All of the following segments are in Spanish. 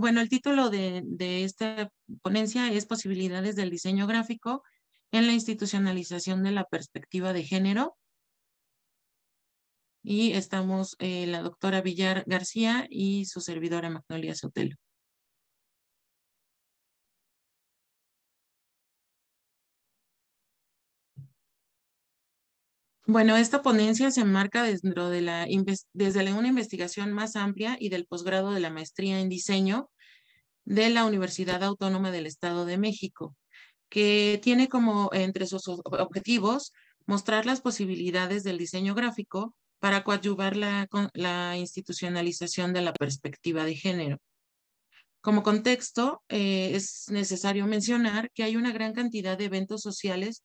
bueno, el título de, esta ponencia es Posibilidades del diseño gráfico en la institucionalización de la perspectiva de género. Y estamos eh, la doctora Villar García y su servidora Magnolia Sotelo. Bueno, esta ponencia se enmarca dentro de desde una investigación más amplia y del posgrado de la maestría en diseño de la Universidad Autónoma del Estado de México, que tiene como entre sus objetivos mostrar las posibilidades del diseño gráfico para coadyuvar la, institucionalización de la perspectiva de género. Como contexto, eh, es necesario mencionar que hay una gran cantidad de eventos sociales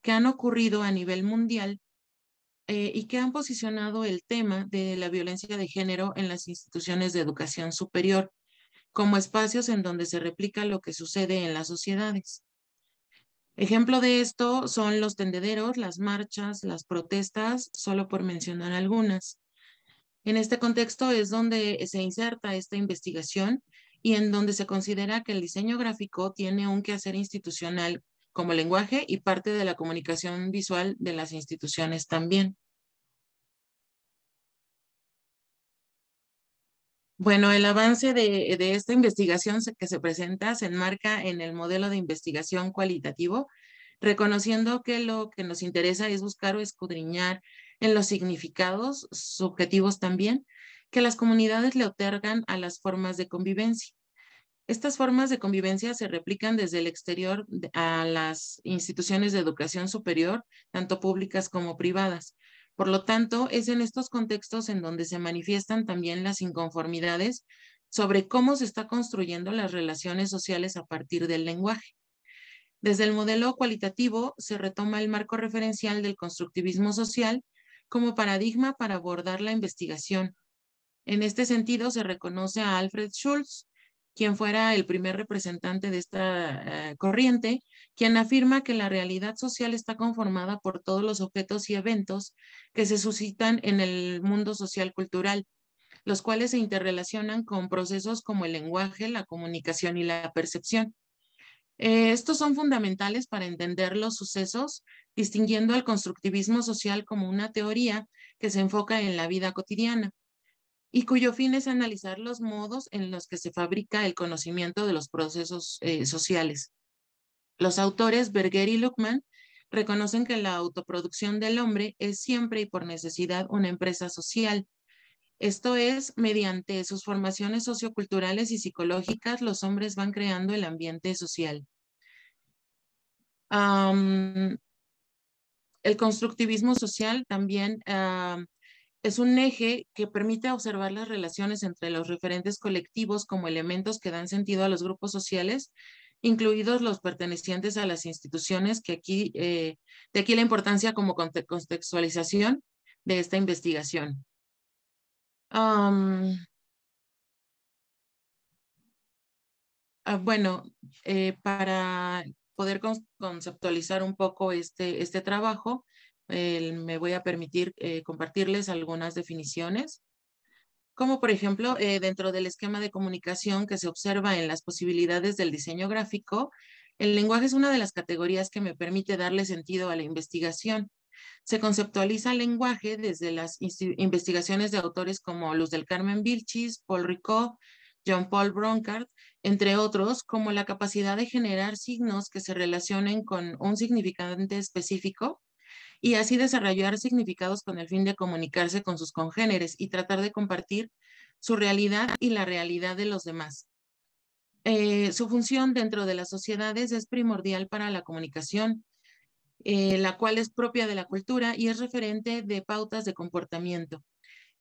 que han ocurrido a nivel mundial eh, y que han posicionado el tema de la violencia de género en las instituciones de educación superior como espacios en donde se replica lo que sucede en las sociedades. Ejemplo de esto son los tendederos, las marchas, las protestas, solo por mencionar algunas. En este contexto es donde se inserta esta investigación y en donde se considera que el diseño gráfico tiene un quehacer institucional como lenguaje y parte de la comunicación visual de las instituciones también. Bueno, el avance de, esta investigación que se presenta se enmarca en el modelo de investigación cualitativo, reconociendo que lo que nos interesa es buscar o escudriñar en los significados subjetivos también que las comunidades le otorgan a las formas de convivencia. Estas formas de convivencia se replican desde el exterior a las instituciones de educación superior, tanto públicas como privadas. Por lo tanto, es en estos contextos en donde se manifiestan también las inconformidades sobre cómo se está construyendo las relaciones sociales a partir del lenguaje. Desde el modelo cualitativo se retoma el marco referencial del constructivismo social como paradigma para abordar la investigación. En este sentido, se reconoce a Alfred Schultz, quien fuera el primer representante de esta eh, corriente, quien afirma que la realidad social está conformada por todos los objetos y eventos que se suscitan en el mundo social cultural, los cuales se interrelacionan con procesos como el lenguaje, la comunicación y la percepción. Eh, estos son fundamentales para entender los sucesos, distinguiendo al constructivismo social como una teoría que se enfoca en la vida cotidiana y cuyo fin es analizar los modos en los que se fabrica el conocimiento de los procesos eh, sociales. Los autores Berger y Luckman reconocen que la autoproducción del hombre es siempre y por necesidad una empresa social. Esto es, mediante sus formaciones socioculturales y psicológicas, los hombres van creando el ambiente social. el constructivismo social también es un eje que permite observar las relaciones entre los referentes colectivos como elementos que dan sentido a los grupos sociales, incluidos los pertenecientes a las instituciones, que aquí, eh, de aquí la importancia como contextualización de esta investigación. Ah, bueno, eh, para poder conceptualizar un poco este, este trabajo, me voy a permitir eh, compartirles algunas definiciones, como por ejemplo, eh, dentro del esquema de comunicación que se observa en las posibilidades del diseño gráfico, el lenguaje es una de las categorías que me permite darle sentido a la investigación. Se conceptualiza el lenguaje desde las investigaciones de autores como Luz del Carmen Vilchis, Paul Rico, John Paul Bronkart, entre otros, como la capacidad de generar signos que se relacionen con un significante específico y así desarrollar significados con el fin de comunicarse con sus congéneres y tratar de compartir su realidad y la realidad de los demás. Eh, su función dentro de las sociedades es primordial para la comunicación, eh, la cual es propia de la cultura y es referente de pautas de comportamiento.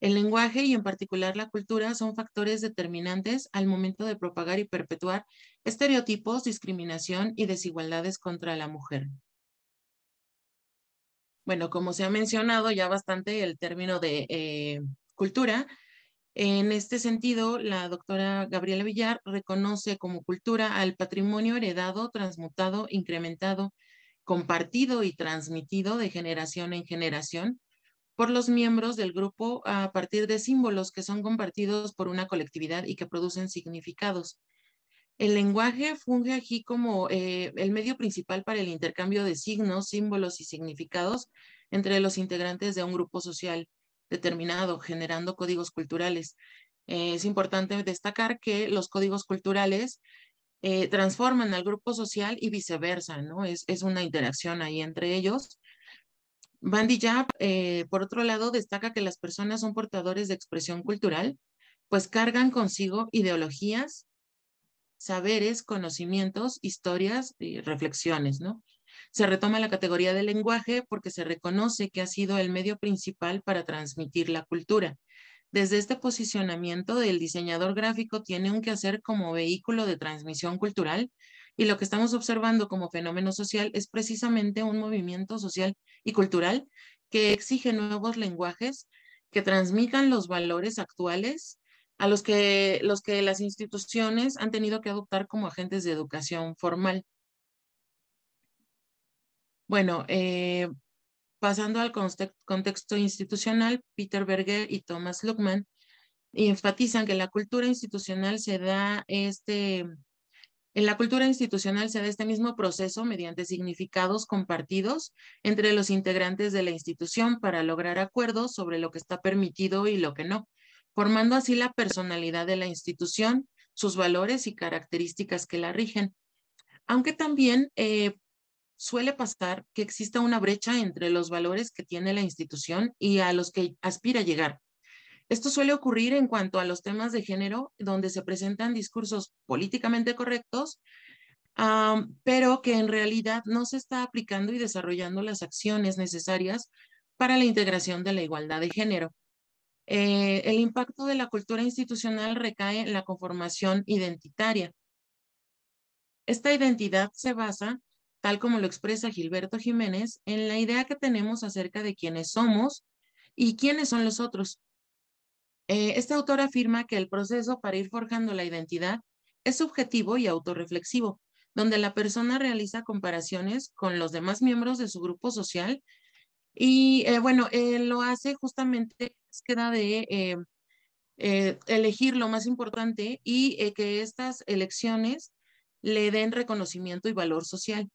El lenguaje y en particular la cultura son factores determinantes al momento de propagar y perpetuar estereotipos, discriminación y desigualdades contra la mujer bueno, como se ha mencionado ya bastante el término de eh, cultura, en este sentido, la doctora Gabriela Villar reconoce como cultura al patrimonio heredado, transmutado, incrementado, compartido y transmitido de generación en generación por los miembros del grupo a partir de símbolos que son compartidos por una colectividad y que producen significados el lenguaje funge aquí como eh, el medio principal para el intercambio de signos, símbolos y significados entre los integrantes de un grupo social determinado, generando códigos culturales. Eh, es importante destacar que los códigos culturales eh, transforman al grupo social y viceversa, ¿no? Es, es una interacción ahí entre ellos. Bandy Jab, por otro lado, destaca que las personas son portadores de expresión cultural, pues cargan consigo ideologías, saberes, conocimientos, historias y reflexiones, ¿no? Se retoma la categoría del lenguaje porque se reconoce que ha sido el medio principal para transmitir la cultura. Desde este posicionamiento, el diseñador gráfico tiene un quehacer como vehículo de transmisión cultural y lo que estamos observando como fenómeno social es precisamente un movimiento social y cultural que exige nuevos lenguajes que transmitan los valores actuales a los que, los que las instituciones han tenido que adoptar como agentes de educación formal. Bueno, eh, pasando al contexto institucional, Peter Berger y Thomas Luckman enfatizan que la cultura institucional se da este, en la cultura institucional se da este mismo proceso mediante significados compartidos entre los integrantes de la institución para lograr acuerdos sobre lo que está permitido y lo que no, formando así la personalidad de la institución, sus valores y características que la rigen. Aunque también eh, suele pasar que exista una brecha entre los valores que tiene la institución y a los que aspira llegar. Esto suele ocurrir en cuanto a los temas de género, donde se presentan discursos políticamente correctos, pero que en realidad no se está aplicando y desarrollando las acciones necesarias para la integración de la igualdad de género. Eh, el impacto de la cultura institucional recae en la conformación identitaria. Esta identidad se basa, tal como lo expresa Gilberto Jiménez, en la idea que tenemos acerca de quiénes somos y quiénes son los otros. Eh, este autor afirma que el proceso para ir forjando la identidad es subjetivo y autorreflexivo, donde la persona realiza comparaciones con los demás miembros de su grupo social y eh, bueno, eh, lo hace justamente queda de eh, elegir lo más importante y que estas elecciones le den reconocimiento y valor social.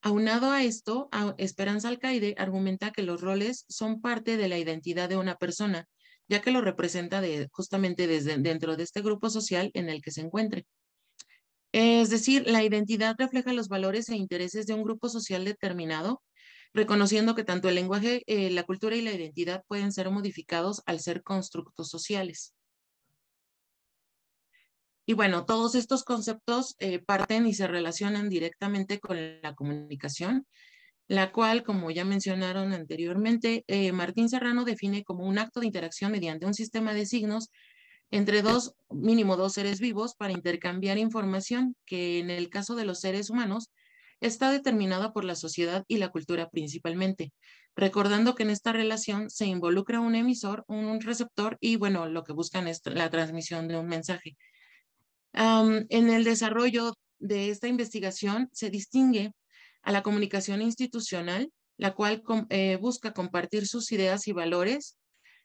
Aunado a esto, Esperanza Alcaide argumenta que los roles son parte de la identidad de una persona, ya que lo representa de, justamente desde dentro de este grupo social en el que se encuentre. Es decir, la identidad refleja los valores e intereses de un grupo social determinado reconociendo que tanto el lenguaje, eh, la cultura y la identidad pueden ser modificados al ser constructos sociales. Y bueno, todos estos conceptos eh, parten y se relacionan directamente con la comunicación, la cual, como ya mencionaron anteriormente, eh, Martín Serrano define como un acto de interacción mediante un sistema de signos entre dos, mínimo dos seres vivos para intercambiar información que en el caso de los seres humanos está determinada por la sociedad y la cultura principalmente, recordando que en esta relación se involucra un emisor, un receptor y bueno, lo que buscan es la transmisión de un mensaje. en el desarrollo de esta investigación se distingue a la comunicación institucional, la cual eh, busca compartir sus ideas y valores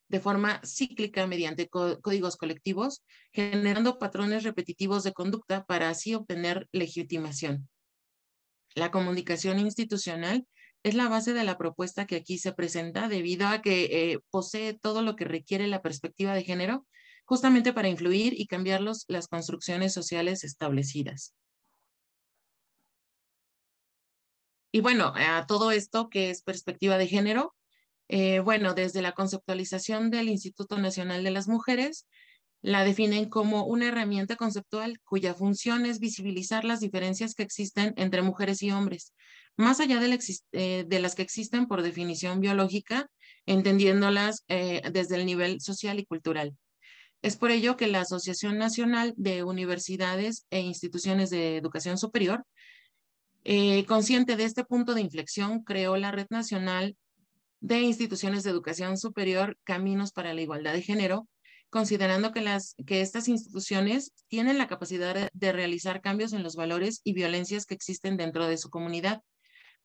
de forma cíclica mediante códigos colectivos, generando patrones repetitivos de conducta para así obtener legitimación. La comunicación institucional es la base de la propuesta que aquí se presenta debido a que eh, posee todo lo que requiere la perspectiva de género justamente para influir y cambiar las construcciones sociales establecidas. Y bueno, a todo esto que es perspectiva de género, eh, bueno, desde la conceptualización del Instituto Nacional de las Mujeres, la definen como una herramienta conceptual cuya función es visibilizar las diferencias que existen entre mujeres y hombres, más allá de, eh, las que existen por definición biológica, entendiéndolas eh, desde el nivel social y cultural. Es por ello que la Asociación Nacional de Universidades e Instituciones de Educación Superior, eh, consciente de este punto de inflexión, creó la Red Nacional de Instituciones de Educación Superior Caminos para la Igualdad de Género considerando que, las, que estas instituciones tienen la capacidad de, de realizar cambios en los valores y violencias que existen dentro de su comunidad,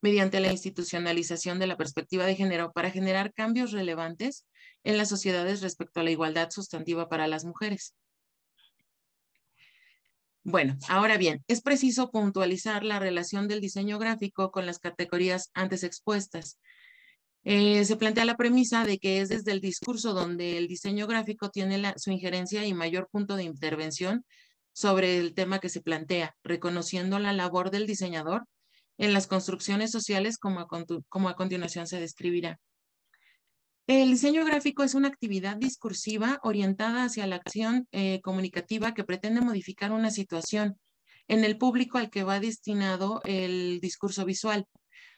mediante la institucionalización de la perspectiva de género para generar cambios relevantes en las sociedades respecto a la igualdad sustantiva para las mujeres. Bueno, ahora bien, es preciso puntualizar la relación del diseño gráfico con las categorías antes expuestas, eh, se plantea la premisa de que es desde el discurso donde el diseño gráfico tiene su injerencia y mayor punto de intervención sobre el tema que se plantea, reconociendo la labor del diseñador en las construcciones sociales como a, continuación se describirá. El diseño gráfico es una actividad discursiva orientada hacia la acción eh, comunicativa que pretende modificar una situación en el público al que va destinado el discurso visual,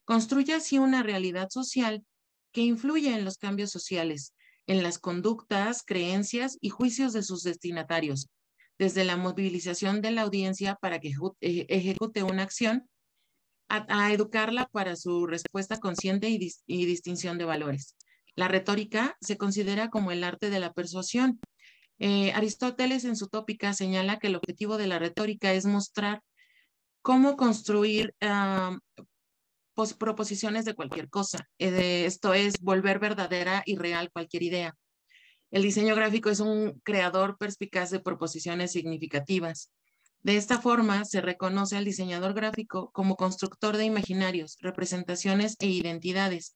Construye así una realidad social que influye en los cambios sociales, en las conductas, creencias y juicios de sus destinatarios, desde la movilización de la audiencia para que eh, ejecute una acción a, educarla para su respuesta consciente y, distinción de valores. La retórica se considera como el arte de la persuasión. Eh, Aristóteles en su tópica señala que el objetivo de la retórica es mostrar cómo construir ah, proposiciones de cualquier cosa. Eh, esto es volver verdadera y real cualquier idea. El diseño gráfico es un creador perspicaz de proposiciones significativas. De esta forma, se reconoce al diseñador gráfico como constructor de imaginarios, representaciones e identidades,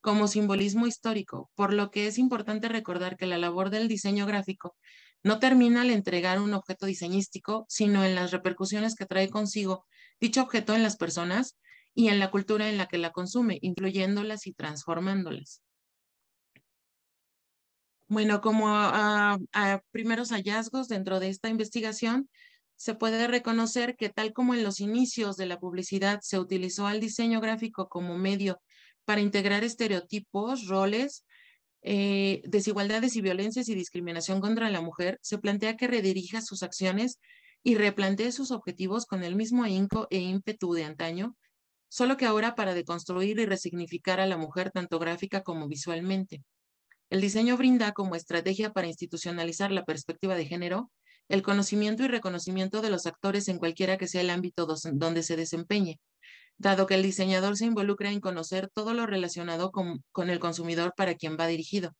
como simbolismo histórico, por lo que es importante recordar que la labor del diseño gráfico no termina al entregar un objeto diseñístico, sino en las repercusiones que trae consigo dicho objeto en las personas, y en la cultura en la que la consume, incluyéndolas y transformándolas. Bueno, como a, primeros hallazgos dentro de esta investigación, se puede reconocer que tal como en los inicios de la publicidad se utilizó al diseño gráfico como medio para integrar estereotipos, roles, eh, desigualdades y violencias y discriminación contra la mujer, se plantea que redirija sus acciones y replantee sus objetivos con el mismo ahínco e ímpetu de antaño solo que ahora para deconstruir y resignificar a la mujer tanto gráfica como visualmente. El diseño brinda como estrategia para institucionalizar la perspectiva de género el conocimiento y reconocimiento de los actores en cualquiera que sea el ámbito donde se desempeñe, dado que el diseñador se involucra en conocer todo lo relacionado con, el consumidor para quien va dirigido,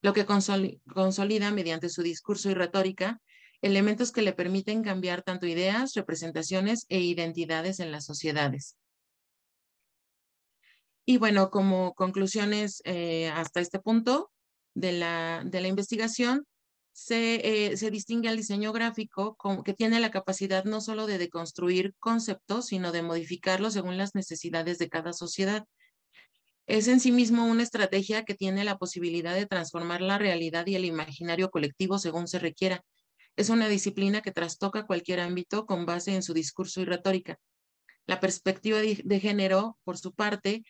lo que consolida mediante su discurso y retórica elementos que le permiten cambiar tanto ideas, representaciones e identidades en las sociedades. Y bueno, como conclusiones eh, hasta este punto de la, investigación, eh, se, distingue al diseño gráfico que tiene la capacidad no solo de deconstruir conceptos, sino de modificarlos según las necesidades de cada sociedad. Es en sí mismo una estrategia que tiene la posibilidad de transformar la realidad y el imaginario colectivo según se requiera. Es una disciplina que trastoca cualquier ámbito con base en su discurso y retórica. La perspectiva de género, por su parte,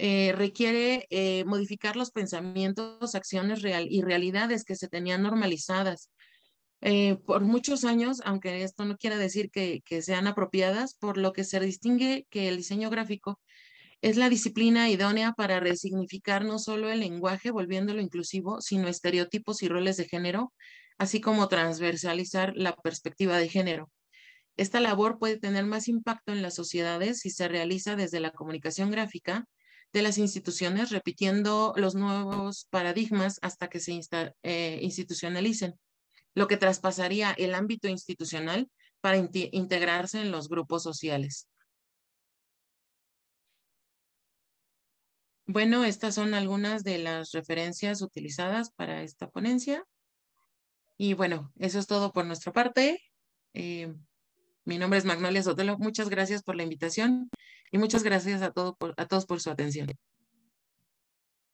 eh, requiere eh, modificar los pensamientos, acciones real y realidades que se tenían normalizadas. Eh, por muchos años, aunque esto no quiere decir que, que sean apropiadas, por lo que se distingue que el diseño gráfico es la disciplina idónea para resignificar no solo el lenguaje, volviéndolo inclusivo, sino estereotipos y roles de género, así como transversalizar la perspectiva de género. Esta labor puede tener más impacto en las sociedades si se realiza desde la comunicación gráfica, de las instituciones, repitiendo los nuevos paradigmas hasta que se eh, institucionalicen, lo que traspasaría el ámbito institucional para integrarse en los grupos sociales. Bueno, estas son algunas de las referencias utilizadas para esta ponencia. Y bueno, eso es todo por nuestra parte. Eh, mi nombre es Magnolia Sotelo. Muchas gracias por la invitación y muchas gracias a, todo a todos por su atención.